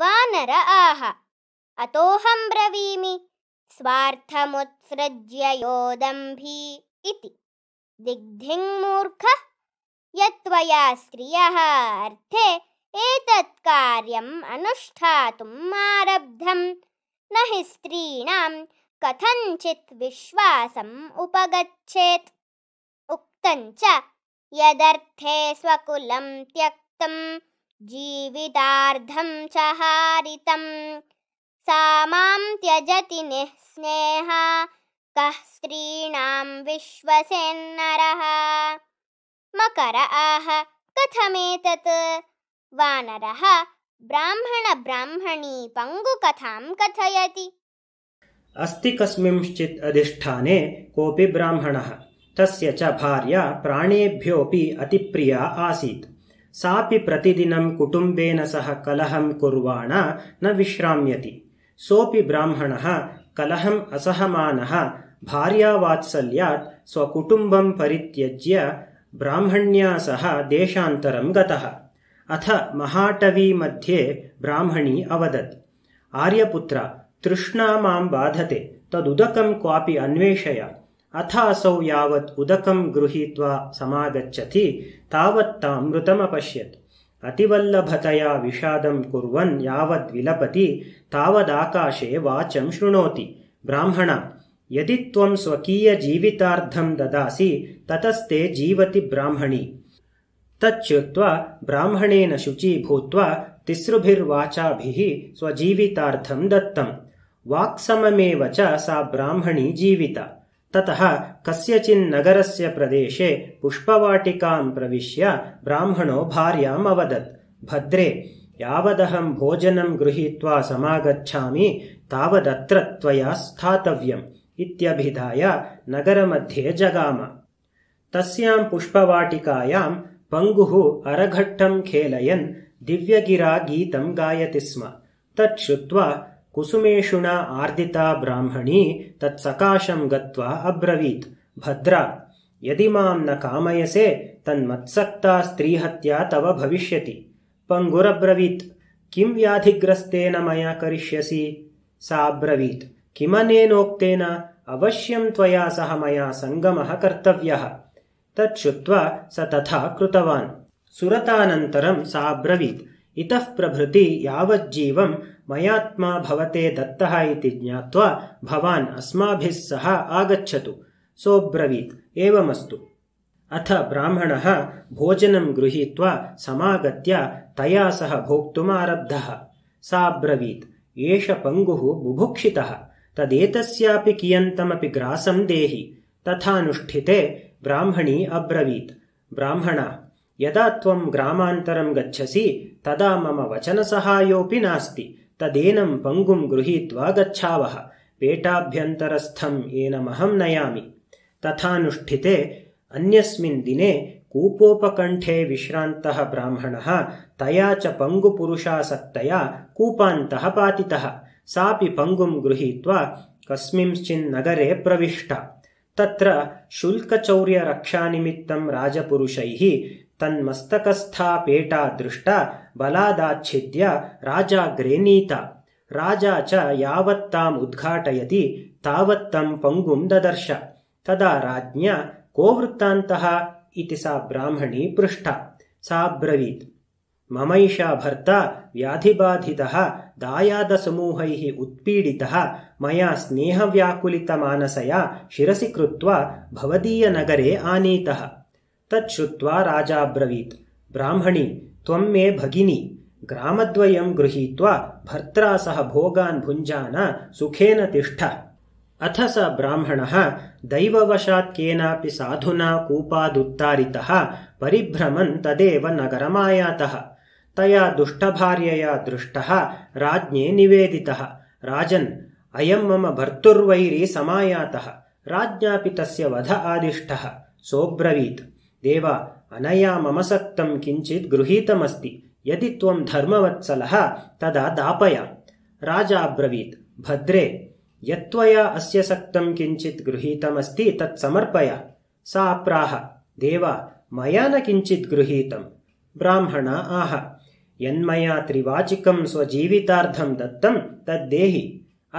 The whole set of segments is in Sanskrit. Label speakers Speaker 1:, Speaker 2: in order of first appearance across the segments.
Speaker 1: वानर आह ब्रवीमि स्वार्थमुत्सृज्य योदम्भी इति दिग्धिङ्मूर्ख यत्त्वया स्त्रियः अर्थे एतत् कार्यम् अनुष्ठातुमारब्धं न हि स्त्रीणां कथञ्चित् विश्वासम् उपगच्छेत् उक्तञ्च यदर्थे स्वकुलं त्यक्तम् जीवितार्धं च हारितं सा मां त्यजति निः कः स्त्रीणां विश्वसेन्नरः मकर आह कथमेतत् वानरः ब्राह्मणब्राह्मणीपङ्गुकथां कथयति
Speaker 2: अस्ति कस्मिंश्चित् अधिष्ठाने कोऽपि ब्राह्मणः तस्य च भार्या प्राणेभ्योऽपि अतिप्रिया आसीत् सापि प्रतिदिनं कुटुम्बेन सह कलहं कुर्वाणा न विश्राम्यति सोऽपि ब्राह्मणः कलहम् असहमानः भार्यावात्सल्यात् स्वकुटुम्बं परित्यज्य ब्राह्मण्या सह देशान्तरं गतः अथ मध्ये ब्राह्मणी अवदत् आर्यपुत्र तृष्णा मां बाधते तदुदकं क्वापि अन्वेषय असौ यावत् उदकं गृहीत्वा समागच्छति तावत् तामृतमपश्यत् अतिवल्लभतया विषादं कुर्वन् यावद् विलपति तावदाकाशे वाचं शृणोति ब्राह्मणा यदि त्वं स्वकीयजीवितार्थं ददासि ततस्ते जीवति ब्राह्मणी तच्चुत्वा ब्राह्मणेन शुचीभूत्वा तिसृभिर्वाचाभिः स्वजीवितार्थं दत्तं वाक्सममेव च सा ब्राह्मणी जीविता ततः कस्यचिन्नगरस्य प्रदेशे पुष्पवाटिकां प्रविश्य ब्राह्मणो भार्याम् अवदत् भद्रे यावदहं भोजनं गृहीत्वा समागच्छामि तावदत्र त्वया स्थातव्यम् इत्यभिधाय नगरमध्ये जगाम तस्यां पुष्पवाटिकायां पङ्गुः अरघट्टं खेलयन् दिव्यगिरा गीतं गायति स्म तच्छ्रुत्वा कुसुमेषुणा आर्दिता ब्राह्मणी तत्सकाशं गत्वा अब्रवीत् भद्रा यदि मां न कामयसे तन्मत्सक्ता स्त्रीहत्या तव भविष्यति पङ्गुरब्रवीत् किं व्याधिग्रस्तेन मया करिष्यसि साब्रवीत् किमनेनोक्तेन अवश्यं त्वया सह मया सङ्गमः कर्तव्यः तत् श्रुत्वा स तथा कृतवान् सुरतानन्तरं साब्रवीत् इतः प्रभृति यावज्जीवम् मयात्मा भवते दत्तः इति ज्ञात्वा भवान् सह आगच्छतु सोऽब्रवीत् एवमस्तु अथ ब्राह्मणः भोजनं गृहीत्वा समागत्य तया सह भोक्तुमारब्धः सा अब्रवीत् एष पङ्गुः बुभुक्षितः तदेतस्यापि कियन्तमपि ग्रासं देहि तथानुष्ठिते ब्राह्मणी अब्रवीत् ब्राह्मण यदा त्वं ग्रामान्तरं गच्छसि तदा मम वचनसहायोऽपि नास्ति तदेनम् पङ्गुम् गृहीत्वा गच्छावः पेटाभ्यन्तरस्थम् एनमहं नयामि तथानुष्ठिते अन्यस्मिन् दिने कूपोपकण्ठे विश्रान्तः ब्राह्मणः तया च पङ्गुपुरुषासक्तया कूपान्तः पातितः सापि पङ्गुम् गृहीत्वा कस्मिंश्चिन्नगरे प्रविष्टा तत्र शुल्कचौर्यरक्षानिमित्तम् राजपुरुषैः ತನ್ಮಸ್ತಕಸ್ಥಾ ಪೇಟಾ ದೃಷ್ಟ ಬಲಾದಾಚ್ಛಿದ್ಯ ರಾಜಾಗ್ರೇ ನೀತ ರಾಜಾ ಚ ಯಾವತ್ತಾಂ ಉದ್ಘಾಟಯತಿ ತಾವತ್ತಂ ಪಂಗುಂ ದದರ್ಶ ತದಾ ರಾಜ್ಞ ಕೋ ವೃತ್ತಾಂತಃ ಇತಿ ಸಾ ಬ್ರಾಹ್ಮಣಿ ಪೃಷ್ಠ ಸಾ ಬ್ರವೀತ್ ಮಮೈಷಾ ಭರ್ತ ವ್ಯಾಧಿಬಾಧಿತಃ ದಾಯಾದ ಸಮೂಹೈಃ ಉತ್ಪೀಡಿತಃ ಮಯಾ ಸ್ನೇಹವ್ಯಾಕುಲಿತಮಾನಸಯ ಶಿರಸಿ ಕೃತ್ವ ಭವದೀಯ ಭವದೀಯನಗರೆ ಆನೀತಃ ತತ್ ಶುತ್ವಾ ರಾಜಾಬ್ರವೀತ್ ಬ್ರಾಹ್ಮಣಿ ತ್ವಮ್ಮೆ ಭಗಿನಿ ಗ್ರಾಮದ್ವಯಂ ಗೃಹೀತ್ವ ಭರ್ತ್ರಾ ಸಹ ಭೋಗಾನ್ ಭುಂಜಾನ ಸುಖೇನ ತಿಷ್ಠ ಅಥ ಸ ಬ್ರಾಹ್ಮಣ ದೈವವಶಾತ್ ಕೇನಾಪಿ ಸಾಧುನಾ ಕೂಪಾದುತ್ತಾರಿತಃ ಪರಿಭ್ರಮನ್ ತದೇವ ನಗರಮಾಯಾತಃ ತಯಾ ದುಷ್ಟಭಾರ್ಯೆಯ ದೃಷ್ಟ ರಾಜ್ಞೆ ನಿವೇದಿತಃ ರಾಜನ್ ಅಯಂ ಮಮ ಭರ್ತುರ್ವೈರಿ ಸಮಾಯಾತಃ ರಾಜ್ಞಾಪಿ ತಸ್ಯ ವಧ ಆದಿಷ್ಟಃ ಸೋಬ್ರವೀತ್ देव अनया मम सक्तं किञ्चित् गृहीतमस्ति यदि त्वं धर्मवत्सलः तदा दापय राजा अब्रवीत् भद्रे यत्त्वया अस्य सक्तं किञ्चित् गृहीतमस्ति समर्पय सा प्राह देव मया न किञ्चित् गृहीतम् ब्राह्मणा आह यन्मया त्रिवाचिकं स्वजीवितार्थं दत्तं तद्देहि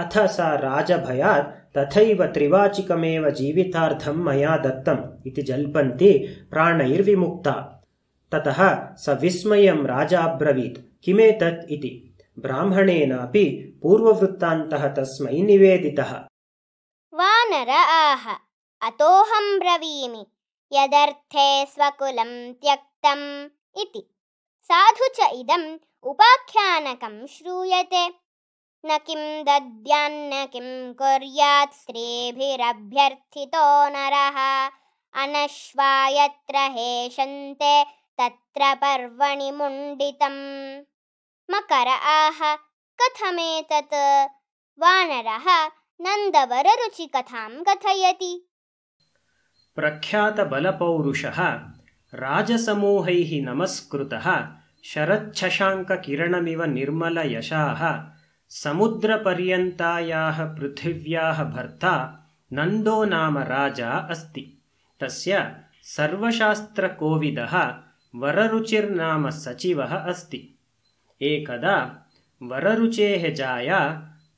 Speaker 2: अथ सा राजभयात् तथैव त्रिवाचिकमेव जीवितार्थं मया दत्तम् इति जल्पन्ति प्राणैर्विमुक्ता ततः स विस्मयं राजाब्रवीत् किमेतत् इति ब्राह्मणेनापि पूर्ववृत्तान्तः तस्मै निवेदितः
Speaker 1: आह यदर्थे स्वकुलं इति साधु च इदम् उपाख्यानकं श्रूयते किं दद्यान्न किं स्त्रीभिरभ्यर्थितो नरः अनश्वा यत्र पर्वणि मुण्डितम् मकर आह कथमेतत् वानरः नन्दवररुचिकथां कथयति
Speaker 2: प्रख्यातबलपौरुषः राजसमूहैः नमस्कृतः शरच्छशाङ्ककिरणमिव निर्मलयशाः समुद्रपर्यन्तायाः पृथिव्याः भर्ता नन्दो नाम राजा अस्ति तस्य सर्वशास्त्रकोविदः वररुचिर्नाम सचिवः अस्ति एकदा वररुचेः जाया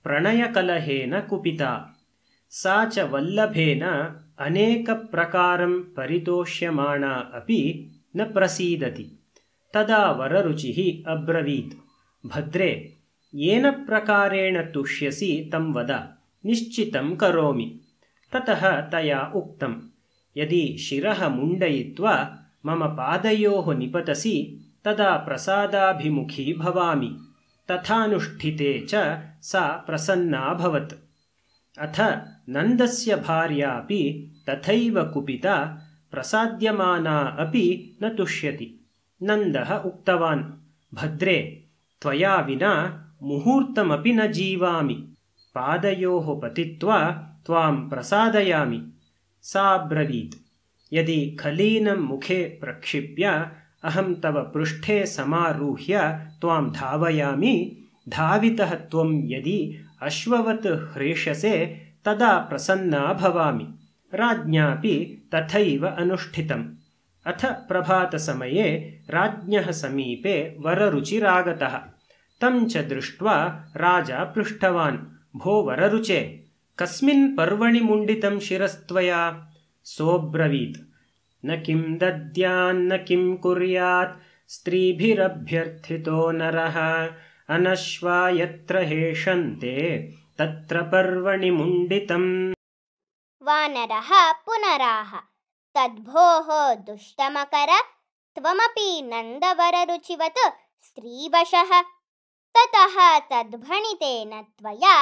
Speaker 2: प्रणयकलहेन कुपिता सा च वल्लभेन अनेकप्रकारं परितोष्यमाणा अपि न प्रसीदति तदा वररुचिः अब्रवीत् भद्रे येन प्रकारेण तुष्यसि तं वद निश्चितं करोमि ततः तया उक्तं यदि शिरः मुण्डयित्वा मम पादयोः निपतसि तदा प्रसादाभिमुखी भवामि तथानुष्ठिते च सा प्रसन्ना भवत् अथ नन्दस्य भार्यापि तथैव कुपिता प्रसाद्यमाना अपि न तुष्यति नन्दः उक्तवान् भद्रे त्वया विना मुहूर्तमपि न जीवामि पादयोः पतित्वा त्वां प्रसादयामि ब्रवीत् यदि खलीनं मुखे प्रक्षिप्य अहं तव पृष्ठे समारुह्य त्वां धावयामि धावितः त्वं यदि अश्ववत् ह्रेषसे तदा प्रसन्ना भवामि राज्ञापि तथैव अनुष्ठितम् अथ प्रभातसमये राज्ञः समीपे वररुचिरागतः तं च दृष्ट्वा राजा पृष्टवान् भो वररुचे कस्मिन् पर्वणि मुण्डितं शिरस्त्वया सोऽब्रवीत् न किं दद्यान्न किं कुर्यात् स्त्रीभिरभ्यर्थितो नरः अनश्वा यत्र पर्वणि मुण्डितम्
Speaker 1: वानरः पुनराह तद्भोः दुष्टमकर त्वमपि नन्दवररुचिवत् स्त्रीवशः ततः तद्भणितेन त्वया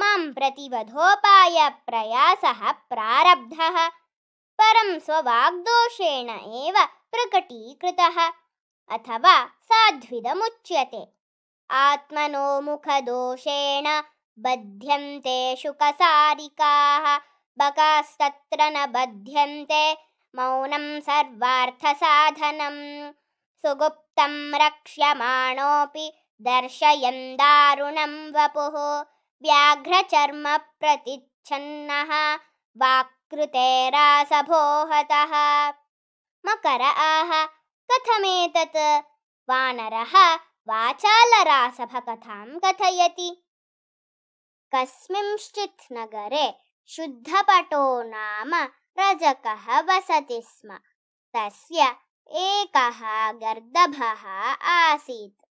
Speaker 1: मां प्रतिवधोपायप्रयासः प्रारब्धः परं स्ववाग्दोषेण एव प्रकटीकृतः अथवा साध्विदमुच्यते आत्मनोमुखदोषेण बध्यन्ते शुकसारिकाः बकास्तत्र न बध्यन्ते मौनं सर्वार्थसाधनं सुगुप्तं रक्ष्यमाणोऽपि दर्शयन्दारुणं वपुः व्याघ्रचर्म प्रतिच्छन्नः वाकृतेरासभो हतः मकर आह कथमेतत् वानरः वाचालरासभकथां कथयति कस्मिंश्चित् नगरे शुद्धपटो नाम रजकः वसति स्म तस्य एकः गर्दभः आसीत्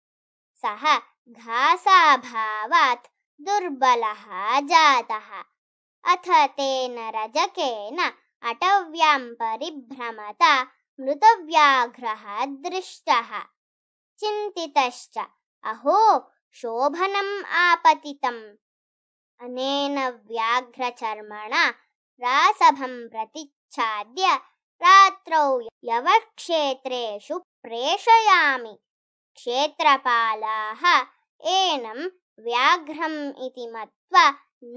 Speaker 1: सः घासाभावात् दुर्बलः जातः अथ तेन रजकेन अटव्यां परिभ्रमता मृतव्याघ्रः दृष्टः चिन्तितश्च अहो शोभनम् आपतितम् अनेन व्याघ्रचर्मणा रासभं प्रतिच्छाद्य रात्रौ यवक्षेत्रेषु प्रेषयामि क्षेत्रपालाः एनं व्याघ्रम् इति मत्वा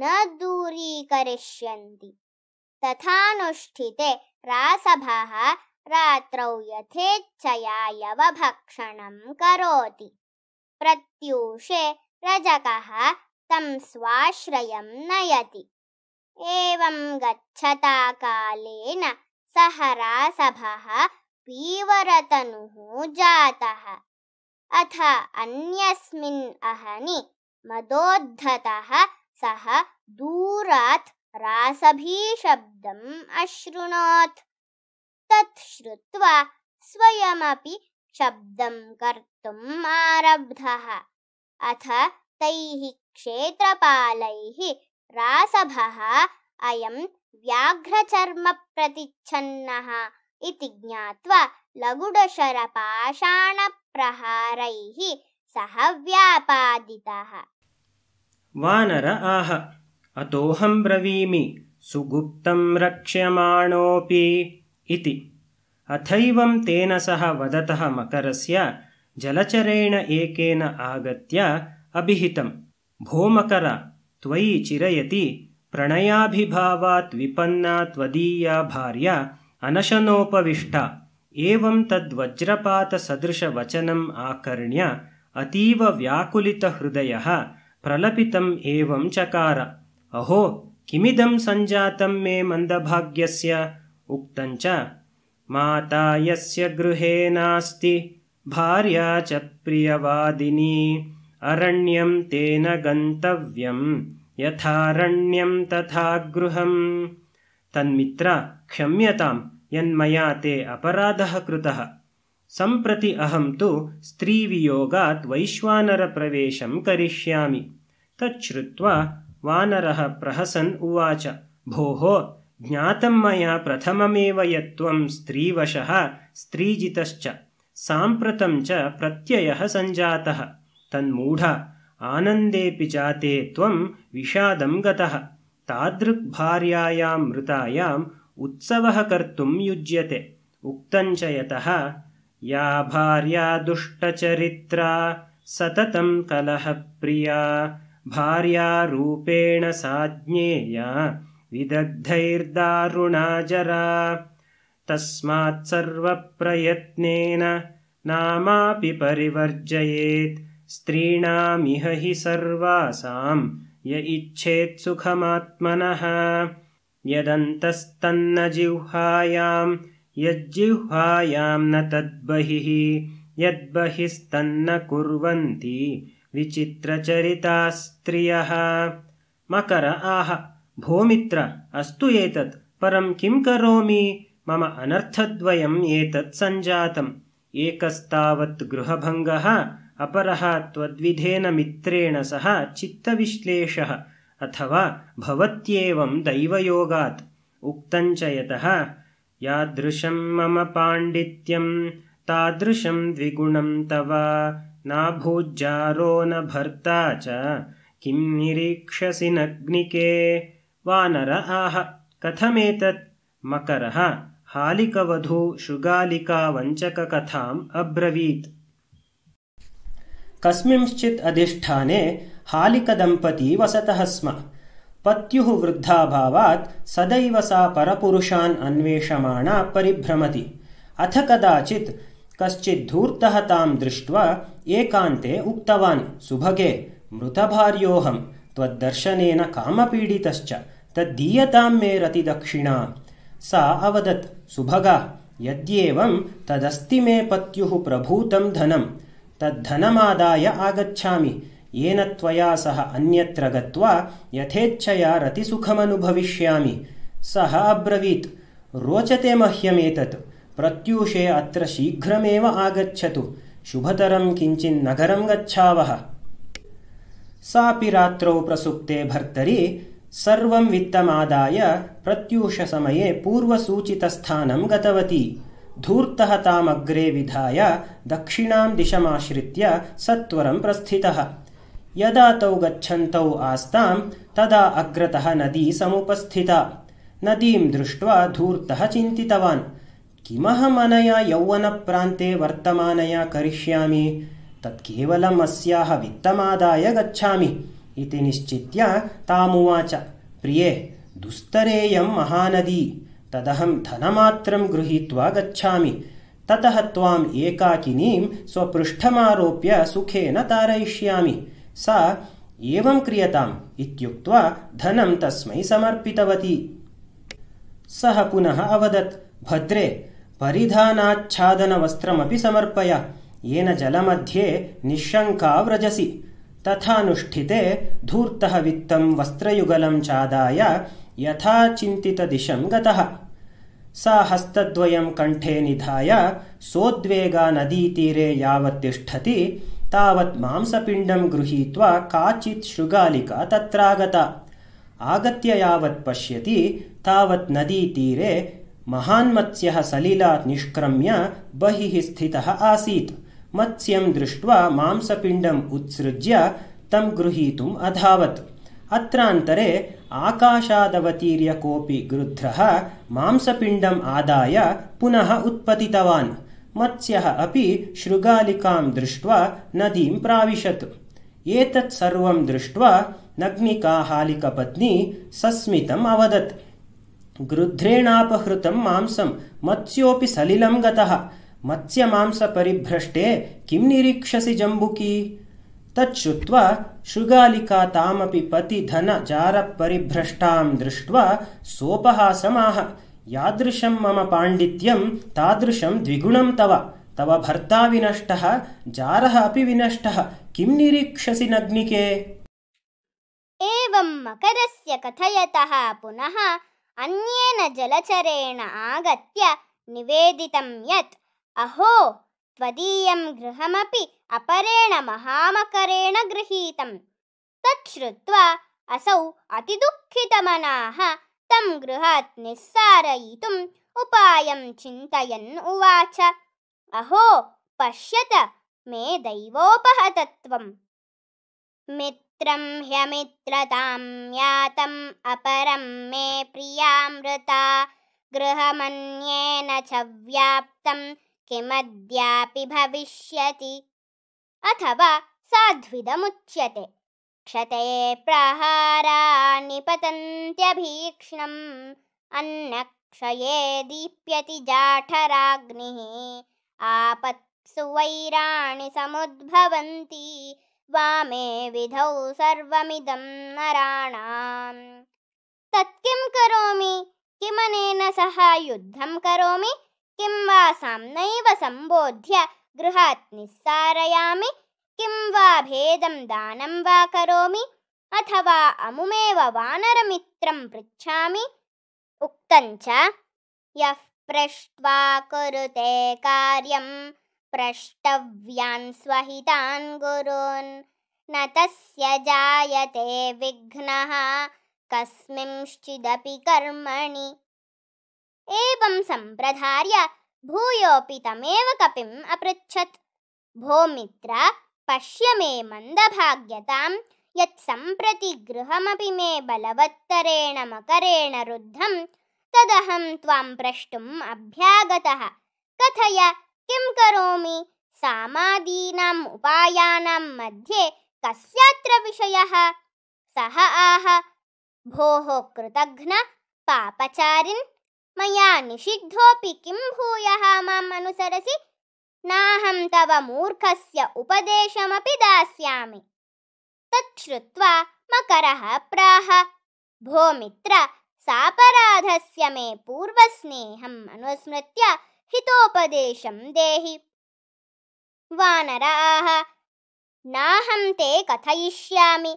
Speaker 1: न दूरीकरिष्यन्ति तथानुष्ठिते रासभः रात्रौ यथेच्छया यवभक्षणं करोति प्रत्यूषे रजकः तं स्वाश्रयं नयति एवं गच्छता कालेन सः रासभः पीवरतनुः जातः अथ अन्यस्मिन् अहनि मदोद्धतः सः दूरात् रासभीशब्दम् अशृणोत् तत् श्रुत्वा स्वयमपि शब्दं कर्तुम् आरब्धः अथ तैः क्षेत्रपालैः रासभः अयं व्याघ्रचर्मप्रतिच्छन्नः इति ज्ञात्वा
Speaker 2: वानर आह अतोहं ब्रवीमि सुगुप्तं रक्ष्यमाणोऽपि इति अथैवं तेन सह वदतः मकरस्य जलचरेण एकेन आगत्य अभिहितं भो मकर त्वयि चिरयति प्रणयाभिभावात् विपन्ना त्वदीया भार्या एवं तद्वज्रपातसदृशवचनम् आकर्ण्य व्याकुलितहृदयः प्रलपितम् एवं चकार अहो किमिदं सञ्जातं मे मन्दभाग्यस्य उक्तञ्च माता यस्य गृहे नास्ति भार्या च प्रियवादिनी अरण्यं तेन गन्तव्यं यथारण्यं तथा गृहं तन्मित्र क्षम्यताम् यन्मया ते अपराधः कृतः सम्प्रति अहं तु स्त्रीवियोगात् वैश्वानरप्रवेशं करिष्यामि तच्छ्रुत्वा वानरः प्रहसन् उवाच भोः ज्ञातं मया प्रथममेव यत् स्त्रीवशः स्त्रीजितश्च साम्प्रतं च प्रत्ययः सञ्जातः तन्मूढ आनन्देऽपि जाते त्वं विषादं गतः तादृक्भार्यायां मृतायाम् उत्सवः कर्तुं युज्यते उक्तञ्च च यतः या भार्या दुष्टचरित्रा सततं कलहप्रिया भार्यारूपेण साज्ञेया जरा तस्मात् सर्वप्रयत्नेन नामापि परिवर्जयेत् स्त्रीणामिह हि सर्वासां य इच्छेत्सुखमात्मनः यदन्तस्तन्न जिह्वायाम् यज्जिह्वायाम् न तद्बहिः यद्बहिस्तन्न कुर्वन्ति विचित्रचरितास्त्रियः मकर आह भोमित्र अस्तु एतत् परं किं करोमि मम अनर्थद्वयम् एतत् सञ्जातम् एकस्तावत् गृहभङ्गः अपरः त्वद्विधेन मित्रेण सह चित्तविश्लेषः अथवा भवत्येवं दैवयोगात् उक्तञ्च च यतः यादृशं मम पाण्डित्यं तादृशं द्विगुणं तव नाभोज्जारो न भर्ता च किं नग्निके वानर आह कथमेतत् मकरः हालिकवधू शृगालिकावञ्चककथाम् अब्रवीत् कस्मिंश्चित् अधिष्ठाने हालिकदम्पती वसतः स्म पत्युः वृद्धाभावात् सदैव सा परपुरुषान् अन्वेषमाणा परिभ्रमति अथ कदाचित् कश्चित् धूर्तः तां दृष्ट्वा एकान्ते उक्तवान् सुभगे मृतभार्योऽहं त्वद्दर्शनेन कामपीडितश्च तद्दीयतां मे रतिदक्षिणा सा अवदत् सुभगा यद्येवं तदस्ति मे पत्युः प्रभूतं धनं तद्धनमादाय आगच्छामि येन त्वया सह अन्यत्र गत्वा यथेच्छया रतिसुखमनुभविष्यामि सः अब्रवीत् रोचते मह्यमेतत् प्रत्यूषे अत्र शीघ्रमेव आगच्छतु शुभतरं किञ्चिन्नगरं गच्छावः सापि रात्रौ प्रसुप्ते भर्तरि सर्वं वित्तमादाय प्रत्यूषसमये पूर्वसूचितस्थानं गतवती धूर्तः तामग्रे विधाय दक्षिणां दिशमाश्रित्य सत्वरं प्रस्थितः यदा तौ गच्छन्तौ आस्ताम् तदा अग्रतः नदी समुपस्थिता नदीं दृष्ट्वा धूर्तः चिन्तितवान् किमहमनया यौवनप्रान्ते वर्तमानया करिष्यामि तत्केवलम् अस्याः वित्तमादाय गच्छामि इति निश्चित्य तामुवाच प्रिये दुस्तरेयं महानदी तदहं धनमात्रं गृहीत्वा गच्छामि ततः त्वाम् एकाकिनीम् स्वपृष्ठमारोप्य सुखेन तारयिष्यामि सा एवं क्रियताम् इत्युक्त्वा धनं तस्मै समर्पितवती सः पुनः अवदत् भद्रे परिधानाच्छादनवस्त्रमपि समर्पय येन जलमध्ये निःशङ्का व्रजसि तथानुष्ठिते धूर्तः वित्तं वस्त्रयुगलं चादाय यथाचिन्तितदिशं गतः सा हस्तद्वयं कण्ठे निधाय सोद्वेगानदीतीरे यावत् तिष्ठति तावत् मांसपिण्डं गृहीत्वा काचित् शृगालिका तत्रागता आगत्य यावत् पश्यति तावत् नदीतीरे महान् मत्स्यः सलिलात् निष्क्रम्य बहिः स्थितः आसीत् मत्स्यं दृष्ट्वा मांसपिण्डम् उत्सृज्य तं गृहीतुम् अधावत् अत्रान्तरे आकाशादवतीर्य कोऽपि गृध्रः मांसपिण्डम् आदाय पुनः उत्पतितवान् मत्स्यः अपि शृगालिकां दृष्ट्वा नदीं प्राविशत् एतत् सर्वं दृष्ट्वा नग्निकाहालिकपत्नी सस्मितम् अवदत् गृध्रेणापहृतं मांसं मत्स्योपि सलिलं गतः मत्स्यमांसपरिभ्रष्टे किं निरीक्षसि जम्बुकी तत् श्रुत्वा शृगालिका तामपि पतिधनजारपरिभ्रष्टां दृष्ट्वा सोपहासमाह यादृशं मम पाण्डित्यं तादृशं द्विगुणं तव तव भर्ता विनष्टः जारः अपि विनष्टः किं नग्निके।
Speaker 1: एवं मकरस्य कथयतः पुनः अन्येन जलचरेण आगत्य निवेदितं यत् अहो त्वदीयं गृहमपि अपरेण महामकरेण गृहीतं तत् असौ अतिदुःखितमनाः तं गृहात् निस्सारयितुम् उपायं चिन्तयन् उवाच अहो पश्यत मे दैवोपहतत्वम् मित्रं ह्यमित्रतां यातम् अपरं मे प्रियामृता गृहमन्येन च व्याप्तं किमद्यापि भविष्यति अथवा साध्विदमुच्यते क्षतये प्रहाराणि पतन्त्यभीक्ष्णम् अन्नक्षये दीप्यति जाठराग्निः आपत्सु वैराणि समुद्भवन्ति वामे विधौ सर्वमिदं नराणाम् तत् किं करोमि किमनेन सह युद्धं करोमि किं वा साम्नैव सम्बोध्य गृहात् निस्सारयामि किं वा भेदं दानं वा करोमि अथवा अमुमेव वानरमित्रं पृच्छामि उक्तं च यः पृष्ट्वा कुरुते कार्यं प्रष्टव्यान् स्वहितान् गुरून् न तस्य जायते विघ्नः कस्मिंश्चिदपि कर्मणि एवं सम्प्रधार्य भूयोऽपि तमेव कपिम् अपृच्छत् भो मित्र पश्य मे मन्दभाग्यतां यत् सम्प्रति गृहमपि मे बलवत्तरेण मकरेण रुद्धं तदहं त्वां प्रष्टुम् अभ्यागतः कथय किं करोमि सामादीनाम् उपायानां मध्ये कस्यात्र विषयः सः आह भोः कृतघ्न पापचारिन् मया निषिद्धोऽपि किं भूयः माम् अनुसरसि नाहं तव मूर्खस्य उपदेशमपि दास्यामि तच्छ्रुत्वा मकरः प्राह भो मित्र सापराधस्य मे पूर्वस्नेहम् अनुस्मृत्य हितोपदेशं देहि वानर आह नाहं ते कथयिष्यामि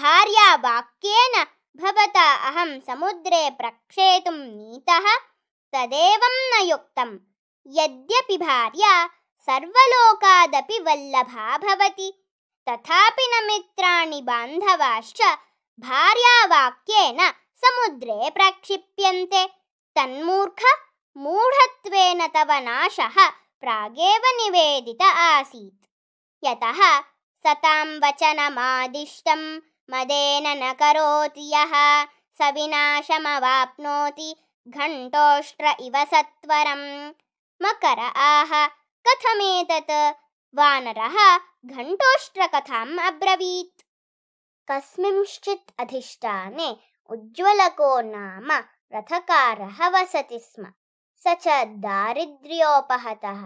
Speaker 1: भार्यावाक्येन भवता अहं समुद्रे प्रक्षेतुं नीतः तदेवं न युक्तं यद्यपि भार्या सर्वलोकादपि वल्लभा भवति तथापि न मित्राणि बान्धवाश्च भार्यावाक्येन समुद्रे प्रक्षिप्यन्ते मूढत्वेन तव नाशः प्रागेव निवेदित आसीत् यतः सतां वचनमादिष्टं मदेन न करोति यः सविनाशमवाप्नोति घण्टोष्ट्र इव सत्वरं मकर आह कथमेतत् वानरः घण्टोष्ट्रकथाम् अब्रवीत् कस्मिंश्चित् अधिष्ठाने उज्ज्वलको नाम रथकारः वसति स्म स च दारिद्र्योपहतः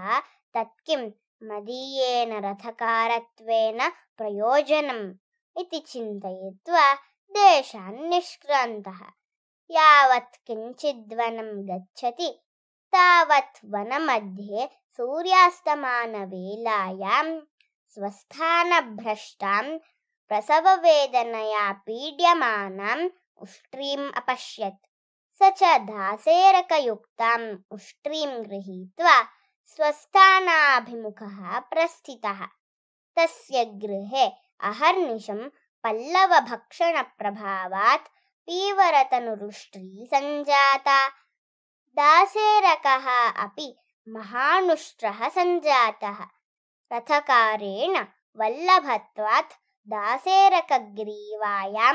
Speaker 1: तत् मदीयेन रथकारत्वेन प्रयोजनम् इति चिन्तयित्वा देशान् निष्क्रान्तः यावत् किञ्चिद्वनं गच्छति तावत् वनमध्ये सूर्यास्तमानवेलायां स्वस्थानभ्रष्टां प्रसववेदनया पीड्यमानाम् उष्ट्रीम् अपश्यत् स च दासेरकयुक्ताम् उष्ट्रीं गृहीत्वा स्वस्थानाभिमुखः प्रस्थितः तस्य गृहे अहर्निशं पल्लवभक्षणप्रभावात् पीवरतनुरुष्ट्री सञ्जाता दासेरकः अपि महानुष्ट्रः सञ्जातः रथकारेण वल्लभत्वात् दासेरकग्रीवायां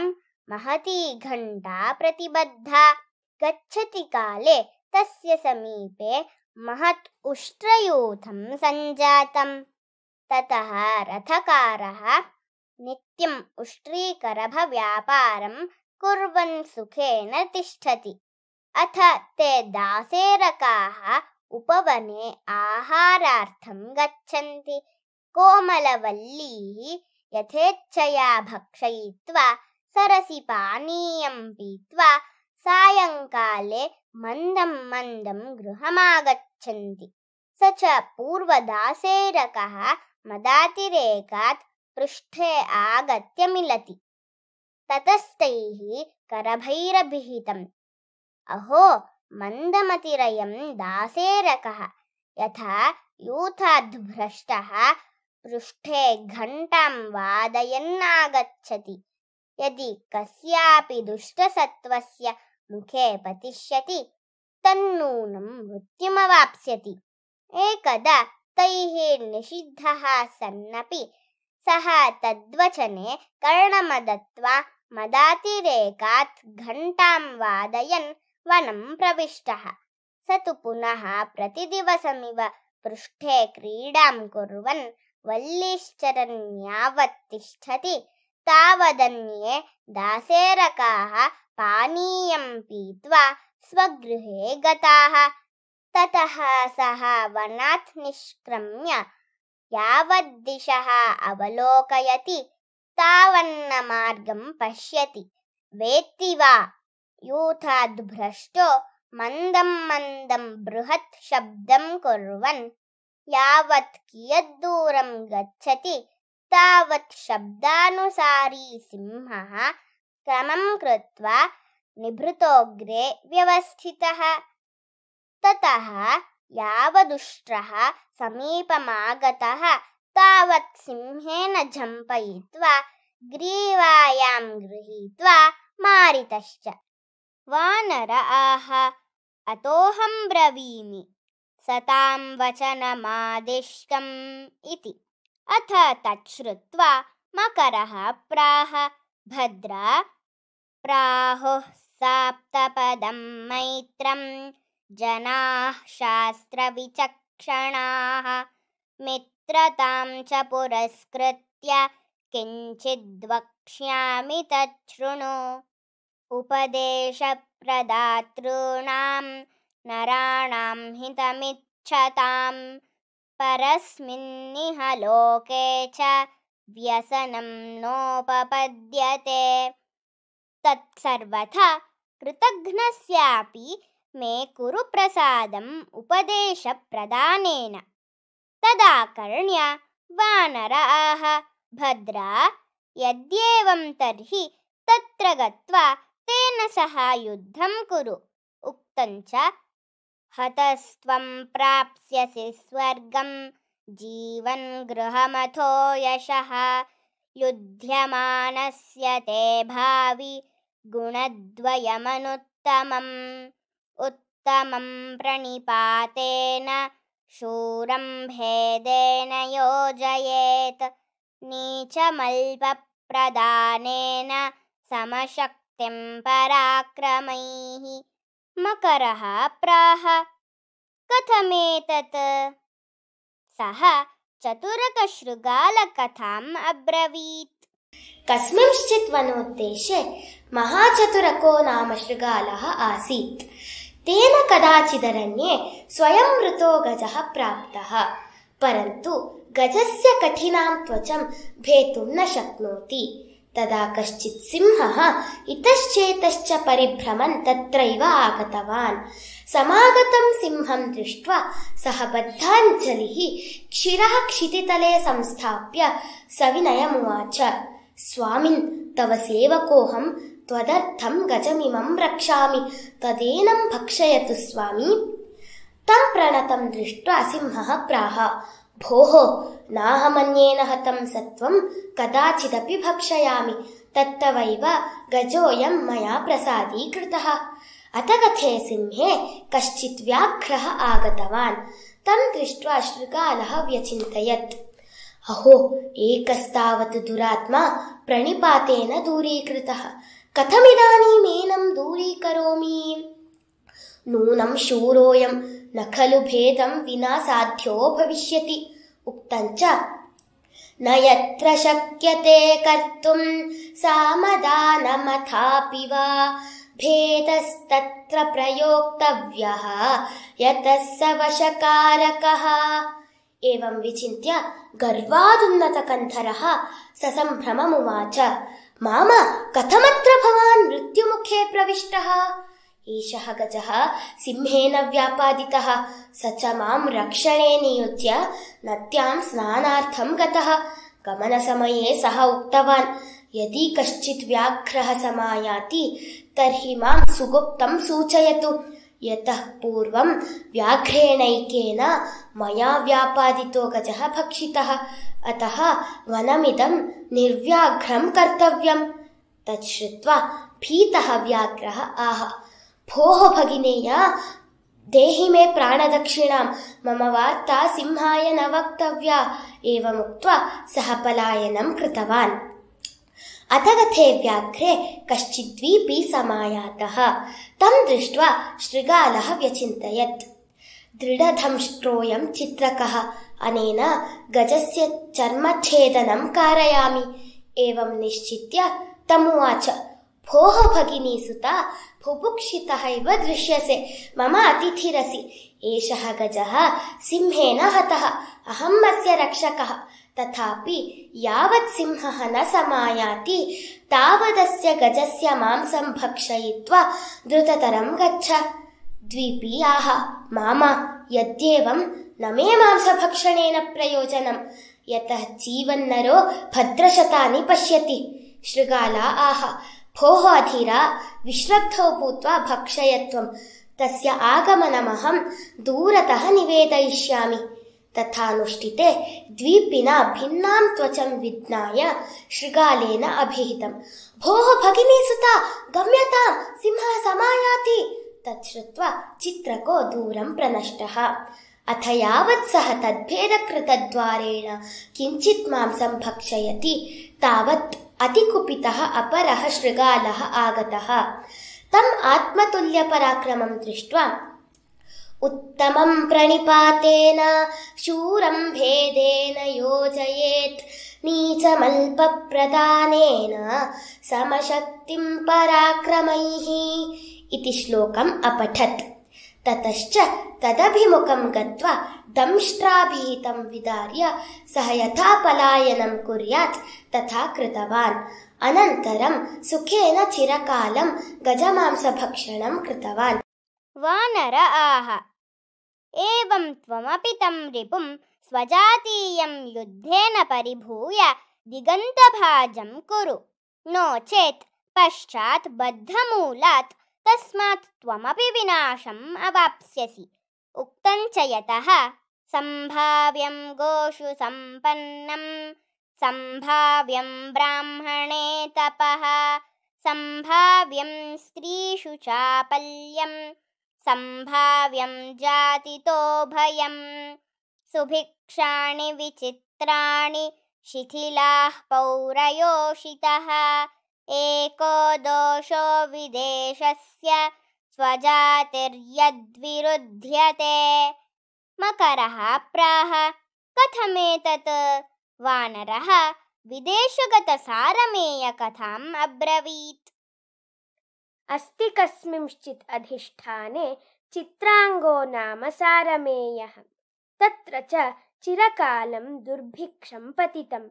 Speaker 1: महती घण्टा प्रतिबद्धा गच्छति काले तस्य समीपे महत् उष्ट्रयूथं सञ्जातं ततः रथकारः नित्यम् उष्ट्रीकरभव्यापारं कुर्वन् सुखेन तिष्ठति अथ ते दासेरकाः उपवने आहारार्थं गच्छन्ति कोमलवल्ली यथेच्छया भक्षयित्वा सरसिपानीयं पीत्वा सायङ्काले मन्दं मन्दं गृहमागच्छन्ति स च पूर्वदासेरकः मदातिरेकात् पृष्ठे आगत्य मिलति ततस्तैः करभैरभिहितम् अहो मन्दमतिरयं दासेरकः यथा यूथाद्भ्रष्टः पृष्ठे घण्टां वादयन्नागच्छति यदि कस्यापि दुष्टसत्त्वस्य मुखे पतिष्यति तन्नूनं मृत्युमवाप्स्यति एकदा तैः निषिद्धः सन्नपि सः तद्वचने कर्णमदत्वा मदातिरेकात् घण्टां वादयन् वनं प्रविष्टः स तु पुनः प्रतिदिवसमिव पृष्ठे क्रीडां कुर्वन् वल्लीश्चरन् तिष्ठति तावदन्ये दासेरकाः पानीयं पीत्वा स्वगृहे गताः ततः सः वनात् निष्क्रम्य यावद् दिशः अवलोकयति तावन्नमार्गं पश्यति वेत्ति वा यूथाद्भ्रष्टो मन्दं मन्दं बृहत् शब्दं कुर्वन् यावत् कियद्दूरं गच्छति तावत् शब्दानुसारी सिंहः क्रमं कृत्वा निभृतोऽग्रे व्यवस्थितः ततः यावदुष्ट्रः समीपमागतः तावत् सिंहेन झम्पयित्वा ग्रीवायां गृहीत्वा मारितश्च वानर आह अतोऽहं ब्रवीमि सतां वचनमादिष्टम् इति अथ तच्छ्रुत्वा मकरः प्राह भद्रा प्राहुः साप्तपदं मैत्रं जनाः शास्त्रविचक्षणाः मित्रतां च पुरस्कृत्य किञ्चिद्वक्ष्यामि तच्छृणु उपदेशप्रदातॄणां नराणां हितमिच्छतां परस्मिन्निह लोके च व्यसनं नोपपद्यते तत्सर्वथा कृतघ्नस्यापि मे कुरुप्रसादम् उपदेशप्रदानेन तदाकर्ण्य वानर आह भद्रा यद्येवं तर्हि तत्र गत्वा सह युद्धं कुरु उक्तं च हतस्त्वं प्राप्स्यसि स्वर्गं जीवन् गृहमथो यशः युध्यमानस्य ते भावि गुणद्वयमनुत्तमम् उत्तमं प्रणिपातेन शूरं भेदेन योजयेत् नीचमल्पप्रदानेन समशक् पराक्रमैः मकरः प्राह सः चतुरकशृगालकथाम्
Speaker 3: कस्मिंश्चित् वनोद्देशे महाचतुरको नाम शृगालः आसीत् तेन कदाचिदरण्ये स्वयं मृतो गजः प्राप्तः परन्तु गजस्य कठिनां त्वचं भेतुं न शक्नोति तदा कश्चित् सिंहः इतश्चेतश्च परिभ्रमन् तत्रैव आगतवान् समागतं सिंहम् दृष्ट्वा सः बद्धाञ्जलिः क्षिरः क्षितितले संस्थाप्य सविनयमुवाच स्वामिन् तव सेवकोऽहं त्वदर्थं गजमिमं रक्षामि तदेनं भक्षयतु स्वामी तं प्रणतं दृष्ट्वा सिंहः प्राह भोः नाहमन्येन ह सत्वं कदाचिदपि भक्षयामि तत्तवैव गजोऽयं मया प्रसादीकृतः अत कथे सिंहे कश्चित् व्याघ्रः आगतवान् तं दृष्ट्वा शृगालः व्यचिन्तयत् अहो एकस्तावत् दुरात्मा प्रणिपातेन दूरीकृतः कथमिदानीम् एनं दूरीकरोमि नूनम् शूरोऽयम् न खलु भेदम् विना साध्यो भविष्यति उक्तञ्च न यत्र शक्यते कर्तुम् प्रयोक्तव्यः यतः एवं विचिन्त्य गर्वादुन्नतकन्धरः ससम्भ्रममुवाच मामा कथमत्र भवान् मृत्युमुखे प्रविष्टः एषः गजः सिंहेन व्यापादितः स च मां रक्षणे नियुज्य नद्यां स्नानार्थं गतः गमनसमये सः उक्तवान् यदि कश्चित् व्याघ्रः समायाति तर्हि मां सुगुप्तं सूचयतु यतः पूर्वं व्याघ्रेणैकेन मया व्यापादितो गजः भक्षितः अतः वनमिदं निर्व्याघ्रं कर्तव्यं तच्छ्रुत्वा भीतः व्याघ्रः आह भोः भगिनेय देहि मे प्राणदक्षिणां मम वार्ता सिंहाय न वक्तव्या एवमुक्त्वा सः पलायनं कृतवान् अथ रथे व्याघ्रे कश्चिद्वीपी समायातः तं दृष्ट्वा शृगालः व्यचिन्तयत् दृढधंष्ट्रोऽयं चित्रकः अनेन गजस्य चर्मच्छेदनं कारयामि एवं निश्चित्य तमुवाच भोः भगिनी सुता कुभुक्षितः इव दृश्यसे मम अतिथिरसि एषः गजः सिंहेन हतः अहम् अस्य रक्षकः तथापि यावत् सिंहः न समायाति तावदस्य गजस्य मांसं भक्षयित्वा द्रुततरं गच्छ द्वीपी आह माम यद्येवं न मे मांसभक्षणेन प्रयोजनं यतः जीवन्नरो भद्रशतानि पश्यति शृगाला आह भोः अधीर विश्रद्धौ भूत्वा भक्षय तस्य आगमनमहं दूरतः निवेदयिष्यामि तथानुष्ठिते द्वीपिना भिन्नां त्वचं विज्ञाय शृगालेन अभिहितं भोः भगिनीसुता गम्यतां सिंहः समायाति तत् श्रुत्वा चित्रको दूरं प्रनष्टः अथ यावत् सः तद्भेदकृतद्वारेण किञ्चित् मांसं भक्षयति तावत् अतिकुपितः अपरः शृगालः आगतः तम् आत्मतुल्यपराक्रमं दृष्ट्वा उत्तमं प्रणिपातेन शूरं भेदेन योजयेत् नीचमल्पप्रदानेन समशक्तिं पराक्रमैः इति श्लोकम् अपठत् ततश्च तदभिमुखं गत्वा दंष्ट्राभीतं विदार्य सः यथा पलायनं कुर्यात् तथा कृतवान् अनन्तरं सुखेन चिरकालं गजमांसभक्षणं कृतवान्
Speaker 1: वानर आह एवं त्वमपि तं रिपुं स्वजातीयं युद्धेन परिभूय दिगन्तभाजं कुरु नो चेत् पश्चात् बद्धमूलात् तस्मात् त्वमपि विनाशम् अवाप्स्यसि उक्तं च यतः सम्भाव्यं गोषु सम्पन्नं सम्भाव्यं ब्राह्मणे तपः सम्भाव्यं स्त्रीषु चापल्यं सम्भाव्यं जातितोभयं सुभिक्षाणि विचित्राणि शिथिलाः पौरयोषितः एको दोषो विदेशस्य मकरः प्राह वानरः अस्ति कस्मिंश्चित् अधिष्ठाने
Speaker 4: चित्राङ्गो नाम सारमेयः तत्र च चिरकालं दुर्भिक्षं पतितम्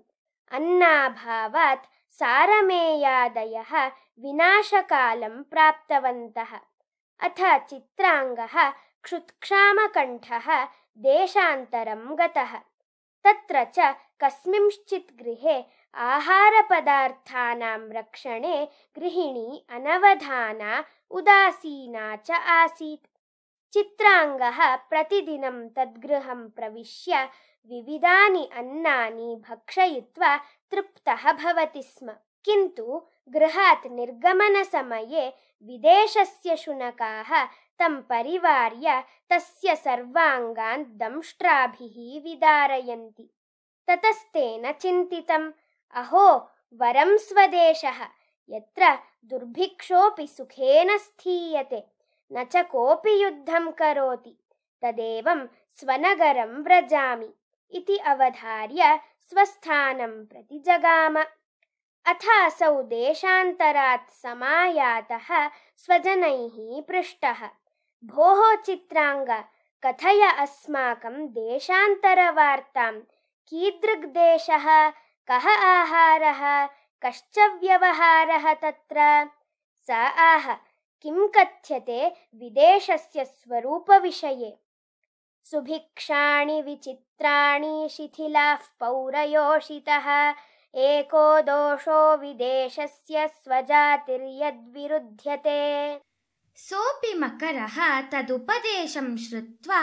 Speaker 4: अन्नाभावात् सारमेयादयः विनाशकालं प्राप्तवन्तः अथ चित्राङ्गः क्षुत्क्षामकण्ठः देशान्तरं गतः तत्र च कस्मिंश्चित् गृहे आहारपदार्थानां रक्षणे गृहिणी अनवधाना उदासीना च आसीत् चित्राङ्गः प्रतिदिनं तद्गृहं प्रविश्य विविधानि अन्नानि भक्षयित्वा तृप्तः भवति किन्तु गृहात् निर्गमनसमये विदेशस्य शुनकाः तं परिवार्य तस्य सर्वाङ्गान् दंष्ट्राभिः विदारयन्ति ततस्तेन चिन्तितम् अहो वरं स्वदेशः यत्र दुर्भिक्षोऽपि सुखेन स्थीयते न च कोऽपि युद्धं करोति तदेवं स्वनगरं व्रजामि इति अवधार्य स्वस्थानं प्रति जगाम असौ देशान्तरात् समायातः स्वजनैः पृष्टः भोः चित्राङ्ग कथय अस्माकं देशान्तरवार्तां कीदृग्देशः कः आहारः कश्च व्यवहारः तत्र स आह किं कथ्यते विदेशस्य स्वरूपविषये सुभिक्षाणि विचित्राणि शिथिलाः पौरयोषितः एको दोषो विदेशस्य स्वजातिर्यद्विरुध्यते सोऽपि मकरः तदुपदेशं श्रुत्वा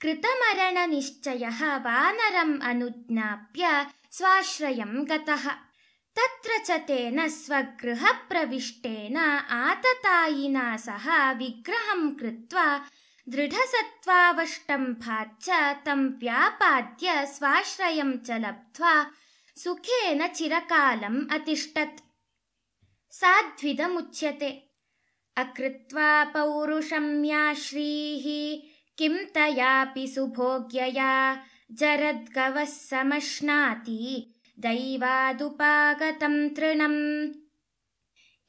Speaker 4: कृतमरणनिश्चयः वानरम् अनुज्ञाप्य स्वाश्रयं गतः तत्र च तेन स्वगृहप्रविष्टेन आततायिना सह विग्रहं कृत्वा दृढसत्त्वावष्टं भाच्य तं व्यापाद्य स्वाश्रयं च लब्ध्वा सुखेन चिरकालमतिष्ठत् साध्विदमुच्यते अकृत्वा पौरुषम्या श्रीः किं तयापि सुभोग्यया जरद्गवः समश्नाति तृणम्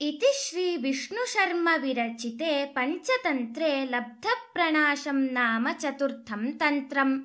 Speaker 4: इति श्रीविष्णुशर्मविरचिते पञ्चतन्त्रे लब्धप्रणाशं नाम चतुर्थं तन्त्रम्